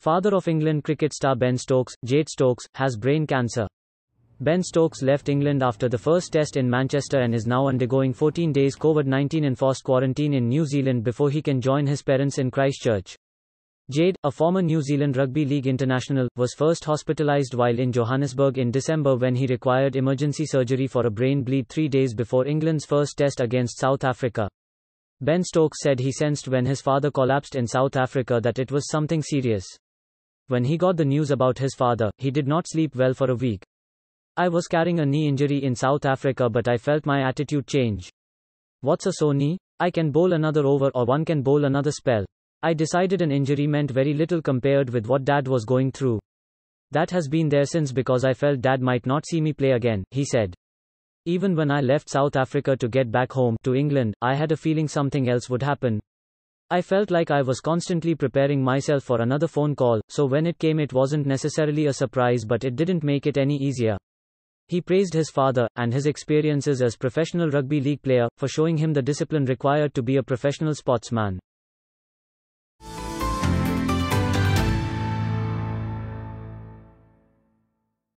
Father of England cricket star Ben Stokes, Jade Stokes, has brain cancer. Ben Stokes left England after the first test in Manchester and is now undergoing 14 days COVID-19 enforced quarantine in New Zealand before he can join his parents in Christchurch. Jade, a former New Zealand Rugby League international, was first hospitalised while in Johannesburg in December when he required emergency surgery for a brain bleed three days before England's first test against South Africa. Ben Stokes said he sensed when his father collapsed in South Africa that it was something serious. When he got the news about his father, he did not sleep well for a week. I was carrying a knee injury in South Africa but I felt my attitude change. What's a sore knee? I can bowl another over or one can bowl another spell. I decided an injury meant very little compared with what dad was going through. That has been there since because I felt dad might not see me play again, he said. Even when I left South Africa to get back home to England, I had a feeling something else would happen. I felt like I was constantly preparing myself for another phone call, so when it came, it wasn't necessarily a surprise, but it didn't make it any easier. He praised his father, and his experiences as professional rugby league player, for showing him the discipline required to be a professional sportsman.